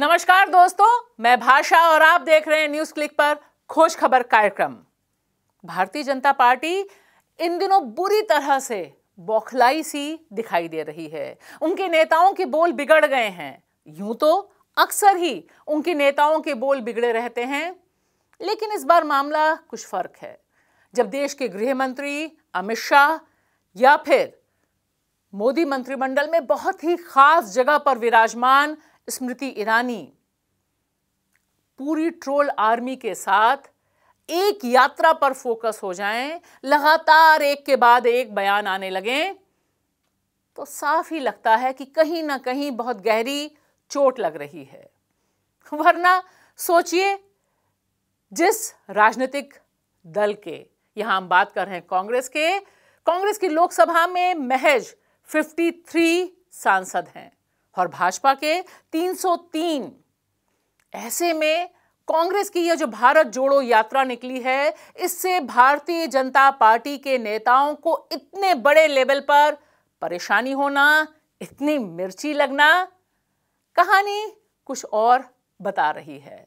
नमस्कार दोस्तों मैं भाषा और आप देख रहे हैं न्यूज क्लिक पर खोज खबर कार्यक्रम भारतीय जनता पार्टी इन दिनों बुरी तरह से बौखलाई सी दिखाई दे रही है उनके नेताओं के बोल बिगड़ गए हैं यूं तो अक्सर ही उनके नेताओं के बोल बिगड़े रहते हैं लेकिन इस बार मामला कुछ फर्क है जब देश के गृह मंत्री अमित शाह या फिर मोदी मंत्रिमंडल में बहुत ही खास जगह पर विराजमान स्मृति ईरानी पूरी ट्रोल आर्मी के साथ एक यात्रा पर फोकस हो जाएं, लगातार एक के बाद एक बयान आने लगे तो साफ ही लगता है कि कहीं ना कहीं बहुत गहरी चोट लग रही है वरना सोचिए जिस राजनीतिक दल के यहां हम बात कर रहे हैं कांग्रेस के कांग्रेस की लोकसभा में महज 53 सांसद हैं और भाजपा के 303 ऐसे में कांग्रेस की यह जो भारत जोड़ो यात्रा निकली है इससे भारतीय जनता पार्टी के नेताओं को इतने बड़े लेवल पर परेशानी होना इतनी मिर्ची लगना कहानी कुछ और बता रही है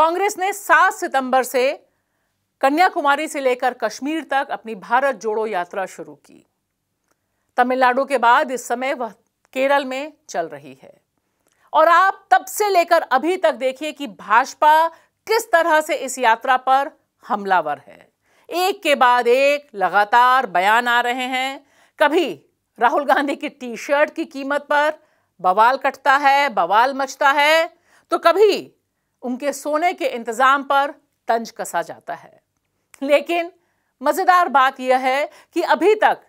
कांग्रेस ने 7 सितंबर से कन्याकुमारी से लेकर कश्मीर तक अपनी भारत जोड़ो यात्रा शुरू की तमिलनाडु के बाद इस समय वह केरल में चल रही है और आप तब से लेकर अभी तक देखिए कि भाजपा किस तरह से इस यात्रा पर हमलावर है एक के बाद एक लगातार बयान आ रहे हैं कभी राहुल गांधी की टी शर्ट की कीमत पर बवाल कटता है बवाल मचता है तो कभी उनके सोने के इंतज़ाम पर तंज कसा जाता है लेकिन मज़ेदार बात यह है कि अभी तक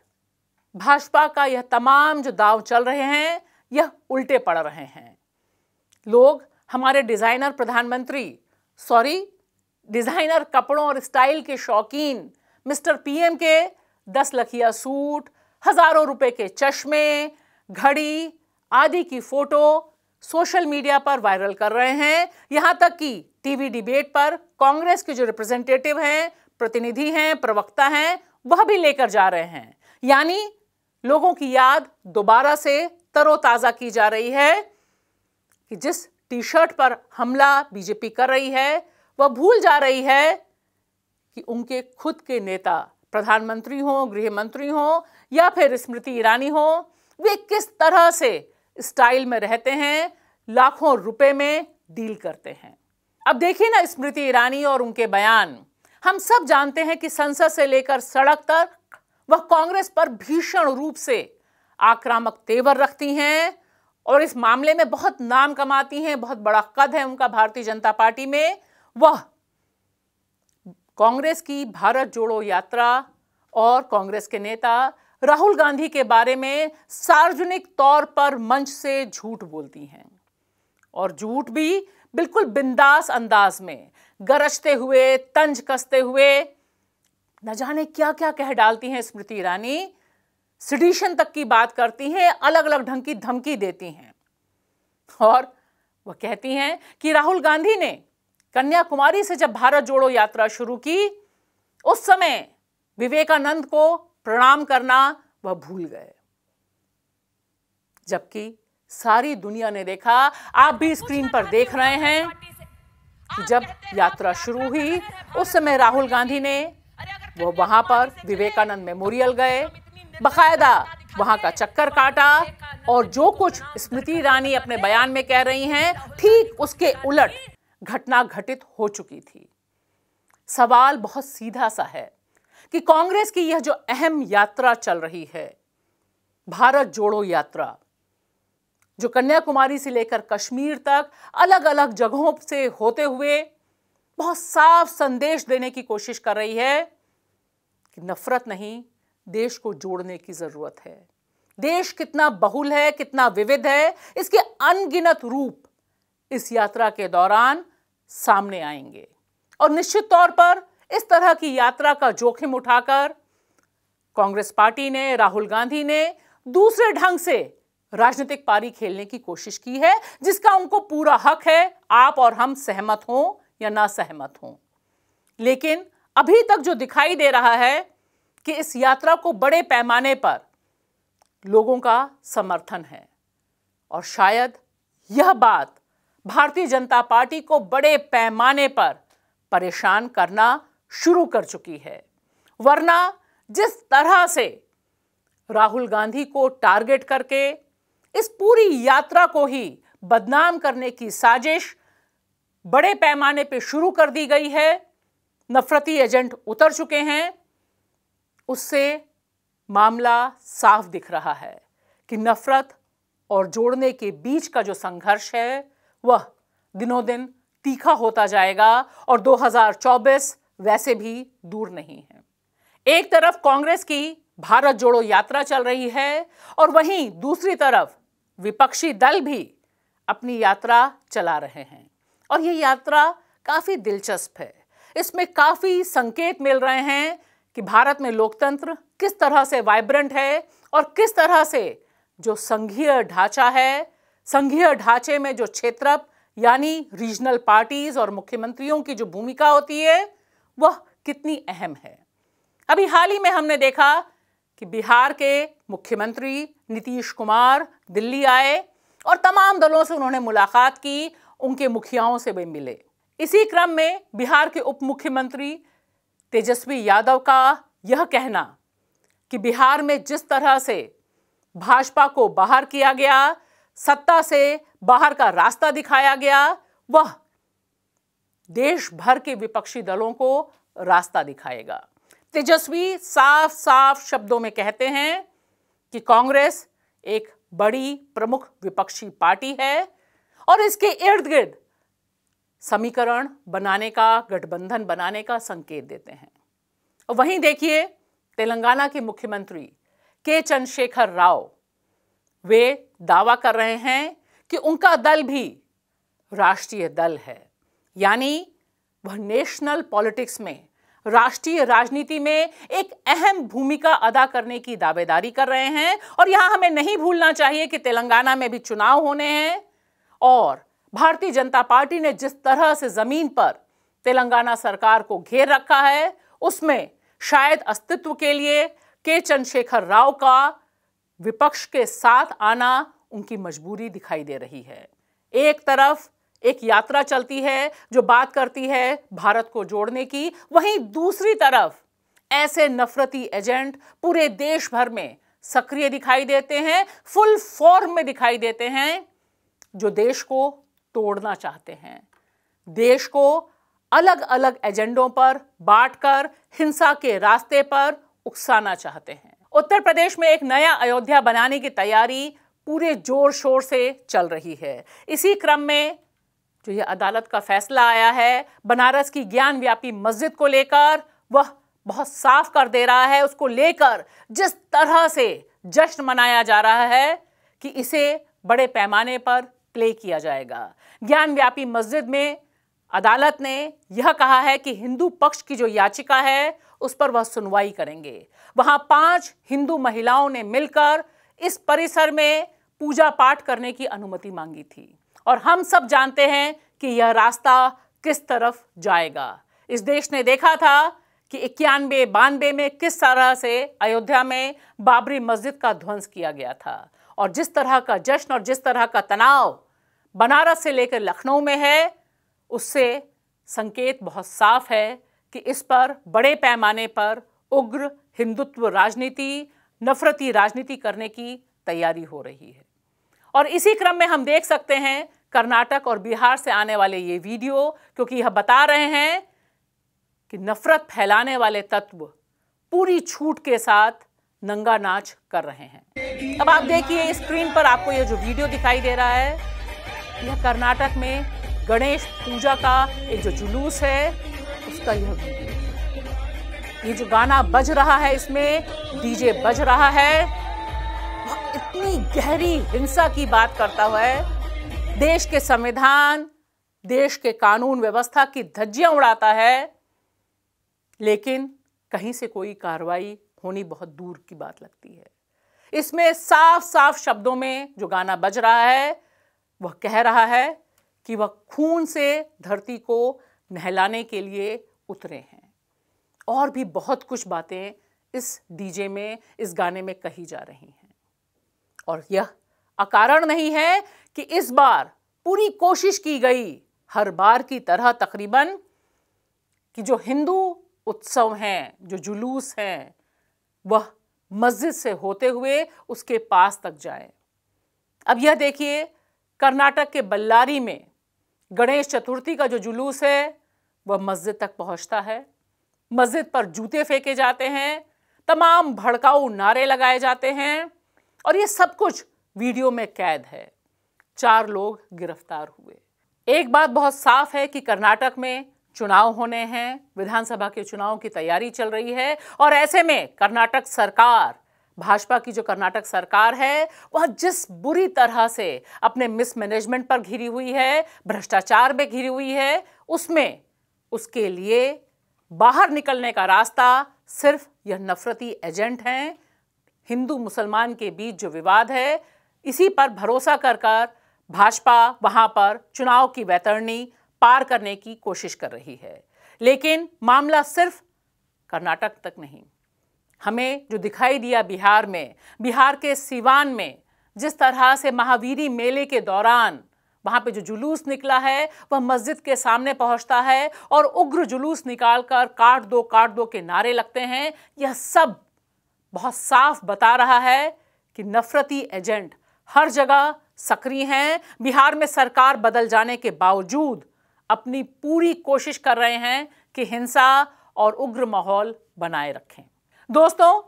भाजपा का यह तमाम जो दाव चल रहे हैं यह उल्टे पड़ रहे हैं लोग हमारे डिज़ाइनर प्रधानमंत्री सॉरी डिज़ाइनर कपड़ों और स्टाइल के शौकीन मिस्टर पीएम के दस लखिया सूट हज़ारों रुपए के चश्मे घड़ी आदि की फ़ोटो सोशल मीडिया पर वायरल कर रहे हैं यहां तक कि टीवी डिबेट पर कांग्रेस के जो रिप्रेजेंटेटिव हैं प्रतिनिधि हैं प्रवक्ता हैं वह भी लेकर जा रहे हैं यानी लोगों की याद दोबारा से तरोताज़ा की जा रही है कि जिस टी शर्ट पर हमला बीजेपी कर रही है वह भूल जा रही है कि उनके खुद के नेता प्रधानमंत्री हो गृह मंत्री हो या फिर स्मृति ईरानी हो वे किस तरह से स्टाइल में रहते हैं लाखों रुपए में डील करते हैं अब देखिए ना स्मृति ईरानी और उनके बयान हम सब जानते हैं कि संसद से लेकर सड़क तक वह कांग्रेस पर भीषण रूप से आक्रामक तेवर रखती हैं और इस मामले में बहुत नाम कमाती हैं बहुत बड़ा कद है उनका भारतीय जनता पार्टी में वह कांग्रेस की भारत जोड़ो यात्रा और कांग्रेस के नेता राहुल गांधी के बारे में सार्वजनिक तौर पर मंच से झूठ बोलती हैं और झूठ भी बिल्कुल बिंदास अंदाज में गरजते हुए तंज कसते हुए न जाने क्या क्या कह डालती हैं स्मृति ईरानी सिडिशन तक की बात करती हैं अलग अलग ढंग की धमकी देती हैं और वह कहती हैं कि राहुल गांधी ने कन्याकुमारी से जब भारत जोड़ो यात्रा शुरू की उस समय विवेकानंद को प्रणाम करना वह भूल गए जबकि सारी दुनिया ने देखा आप भी स्क्रीन पर देख रहे हैं जब यात्रा शुरू हुई उस समय राहुल गांधी ने वो वहां पर विवेकानंद मेमोरियल गए बकायदा वहां का चक्कर काटा और जो कुछ स्मृति ईरानी अपने बयान में कह रही हैं ठीक उसके उलट घटना घटित हो चुकी थी सवाल बहुत सीधा सा है कि कांग्रेस की यह जो अहम यात्रा चल रही है भारत जोड़ो यात्रा जो कन्याकुमारी से लेकर कश्मीर तक अलग अलग जगहों से होते हुए बहुत साफ संदेश देने की कोशिश कर रही है कि नफरत नहीं देश को जोड़ने की ज़रूरत है देश कितना बहुल है कितना विविध है इसके अनगिनत रूप इस यात्रा के दौरान सामने आएंगे और निश्चित तौर पर इस तरह की यात्रा का जोखिम उठाकर कांग्रेस पार्टी ने राहुल गांधी ने दूसरे ढंग से राजनीतिक पारी खेलने की कोशिश की है जिसका उनको पूरा हक है आप और हम सहमत हों या ना सहमत हों लेकिन अभी तक जो दिखाई दे रहा है कि इस यात्रा को बड़े पैमाने पर लोगों का समर्थन है और शायद यह बात भारतीय जनता पार्टी को बड़े पैमाने पर परेशान करना शुरू कर चुकी है वरना जिस तरह से राहुल गांधी को टारगेट करके इस पूरी यात्रा को ही बदनाम करने की साजिश बड़े पैमाने पर शुरू कर दी गई है नफरती एजेंट उतर चुके हैं उससे मामला साफ दिख रहा है कि नफरत और जोड़ने के बीच का जो संघर्ष है वह दिनों दिन तीखा होता जाएगा और वैसे भी दूर नहीं है एक तरफ कांग्रेस की भारत जोड़ो यात्रा चल रही है और वहीं दूसरी तरफ विपक्षी दल भी अपनी यात्रा चला रहे हैं और ये यात्रा काफ़ी दिलचस्प है इसमें काफ़ी संकेत मिल रहे हैं कि भारत में लोकतंत्र किस तरह से वाइब्रेंट है और किस तरह से जो संघीय ढांचा है संघीय ढांचे में जो क्षेत्रप यानी रीजनल पार्टीज और मुख्यमंत्रियों की जो भूमिका होती है वह कितनी अहम है अभी हाल ही में हमने देखा कि बिहार के मुख्यमंत्री नीतीश कुमार दिल्ली आए और तमाम दलों से उन्होंने मुलाकात की उनके मुखियाओं से भी मिले इसी क्रम में बिहार के उप मुख्यमंत्री तेजस्वी यादव का यह कहना कि बिहार में जिस तरह से भाजपा को बाहर किया गया सत्ता से बाहर का रास्ता दिखाया गया वह देश भर के विपक्षी दलों को रास्ता दिखाएगा तेजस्वी साफ साफ शब्दों में कहते हैं कि कांग्रेस एक बड़ी प्रमुख विपक्षी पार्टी है और इसके इर्द गिर्द समीकरण बनाने का गठबंधन बनाने का संकेत देते हैं और वहीं देखिए तेलंगाना के मुख्यमंत्री के चंद्रशेखर राव वे दावा कर रहे हैं कि उनका दल भी राष्ट्रीय दल है यानी वह नेशनल पॉलिटिक्स में राष्ट्रीय राजनीति में एक अहम भूमिका अदा करने की दावेदारी कर रहे हैं और यहां हमें नहीं भूलना चाहिए कि तेलंगाना में भी चुनाव होने हैं और भारतीय जनता पार्टी ने जिस तरह से जमीन पर तेलंगाना सरकार को घेर रखा है उसमें शायद अस्तित्व के लिए के चंद्रशेखर राव का विपक्ष के साथ आना उनकी मजबूरी दिखाई दे रही है एक तरफ एक यात्रा चलती है जो बात करती है भारत को जोड़ने की वहीं दूसरी तरफ ऐसे नफरती एजेंट पूरे देश भर में सक्रिय दिखाई देते हैं फुल फॉर्म में दिखाई देते हैं जो देश को तोड़ना चाहते हैं देश को अलग अलग एजेंडों पर बांटकर हिंसा के रास्ते पर उकसाना चाहते हैं उत्तर प्रदेश में एक नया अयोध्या बनाने की तैयारी पूरे जोर शोर से चल रही है इसी क्रम में जो ये अदालत का फैसला आया है बनारस की ज्ञान व्यापी मस्जिद को लेकर वह बहुत साफ कर दे रहा है उसको लेकर जिस तरह से जश्न मनाया जा रहा है कि इसे बड़े पैमाने पर प्ले किया जाएगा ज्ञान व्यापी मस्जिद में अदालत ने यह कहा है कि हिंदू पक्ष की जो याचिका है उस पर वह सुनवाई करेंगे वहां पांच हिंदू महिलाओं ने मिलकर इस परिसर में पूजा पाठ करने की अनुमति मांगी थी और हम सब जानते हैं कि यह रास्ता किस तरफ जाएगा इस देश ने देखा था कि इक्यानवे बानवे में किस तरह से अयोध्या में बाबरी मस्जिद का ध्वंस किया गया था और जिस तरह का जश्न और जिस तरह का तनाव बनारस से लेकर लखनऊ में है उससे संकेत बहुत साफ है कि इस पर बड़े पैमाने पर उग्र हिंदुत्व राजनीति नफरती राजनीति करने की तैयारी हो रही है और इसी क्रम में हम देख सकते हैं कर्नाटक और बिहार से आने वाले ये वीडियो क्योंकि यह बता रहे हैं कि नफरत फैलाने वाले तत्व पूरी छूट के साथ नंगा नाच कर रहे हैं अब आप देखिए स्क्रीन पर आपको यह जो वीडियो दिखाई दे रहा है यह कर्नाटक में गणेश पूजा का एक जो जुलूस है उसका यह वीडियो ये जो गाना बज रहा है इसमें डीजे बज रहा है इतनी गहरी हिंसा की बात करता हुआ है देश के संविधान देश के कानून व्यवस्था की धज्जियां उड़ाता है लेकिन कहीं से कोई कार्रवाई होनी बहुत दूर की बात लगती है इसमें साफ साफ शब्दों में जो गाना बज रहा है वह कह रहा है कि वह खून से धरती को नहलाने के लिए उतरे हैं और भी बहुत कुछ बातें इस डीजे में इस गाने में कही जा रही हैं और यह अकारण नहीं है कि इस बार पूरी कोशिश की गई हर बार की तरह तकरीबन कि जो हिंदू उत्सव हैं जो जुलूस हैं वह मस्जिद से होते हुए उसके पास तक जाए अब यह देखिए कर्नाटक के बल्लारी में गणेश चतुर्थी का जो जुलूस है वह मस्जिद तक पहुंचता है मस्जिद पर जूते फेंके जाते हैं तमाम भड़काऊ नारे लगाए जाते हैं और ये सब कुछ वीडियो में कैद है चार लोग गिरफ्तार हुए एक बात बहुत साफ है कि कर्नाटक में चुनाव होने हैं विधानसभा के चुनाव की तैयारी चल रही है और ऐसे में कर्नाटक सरकार भाजपा की जो कर्नाटक सरकार है वह जिस बुरी तरह से अपने मिसमैनेजमेंट पर घिरी हुई है भ्रष्टाचार में घिरी हुई है उसमें उसके लिए बाहर निकलने का रास्ता सिर्फ यह नफरती एजेंट हैं हिंदू मुसलमान के बीच जो विवाद है इसी पर भरोसा कर कर भाजपा वहां पर चुनाव की वैतरणी पार करने की कोशिश कर रही है लेकिन मामला सिर्फ कर्नाटक तक नहीं हमें जो दिखाई दिया बिहार में बिहार के सिवान में जिस तरह से महावीरी मेले के दौरान वहाँ पे जो जुलूस निकला है वह मस्जिद के सामने पहुँचता है और उग्र जुलूस निकाल कर काट दो काट दो के नारे लगते हैं यह सब बहुत साफ बता रहा है कि नफरती एजेंट हर जगह सक्रिय हैं बिहार में सरकार बदल जाने के बावजूद अपनी पूरी कोशिश कर रहे हैं कि हिंसा और उग्र माहौल बनाए रखें दोस्तों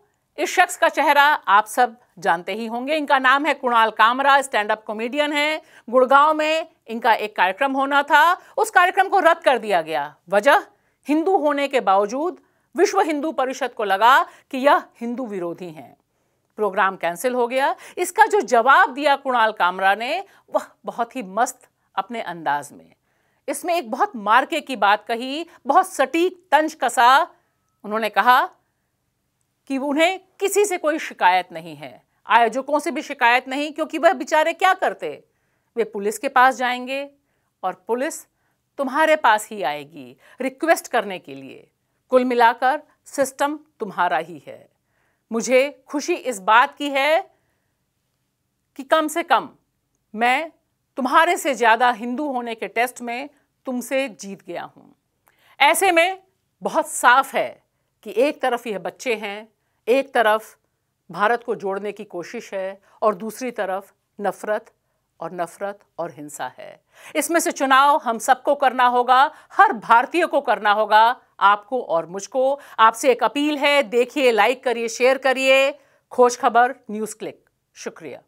इस शख्स का चेहरा आप सब जानते ही होंगे इनका नाम है Kunal Kamra stand up comedian है गुड़गांव में इनका एक कार्यक्रम होना था उस कार्यक्रम को रद्द कर दिया गया वजह हिंदू होने के बावजूद विश्व हिंदू परिषद को लगा कि यह हिंदू विरोधी हैं प्रोग्राम कैंसिल हो गया इसका जो जवाब दिया कुणाल कामरा ने वह बहुत ही मस्त अपने अंदाज में इसमें एक बहुत मार्के की बात कही बहुत सटीक तंज कसा उन्होंने कहा कि उन्हें किसी से कोई शिकायत नहीं है आयोजकों से भी शिकायत नहीं क्योंकि वह बेचारे क्या करते वे पुलिस के पास जाएंगे और पुलिस तुम्हारे पास ही आएगी रिक्वेस्ट करने के लिए कुल मिलाकर सिस्टम तुम्हारा ही है मुझे खुशी इस बात की है कि कम से कम मैं तुम्हारे से ज़्यादा हिंदू होने के टेस्ट में तुमसे जीत गया हूं ऐसे में बहुत साफ है कि एक तरफ यह बच्चे हैं एक तरफ भारत को जोड़ने की कोशिश है और दूसरी तरफ नफ़रत और नफरत और हिंसा है इसमें से चुनाव हम सबको करना होगा हर भारतीय को करना होगा आपको और मुझको आपसे एक अपील है देखिए लाइक करिए शेयर करिए खोज खबर न्यूज़ क्लिक शुक्रिया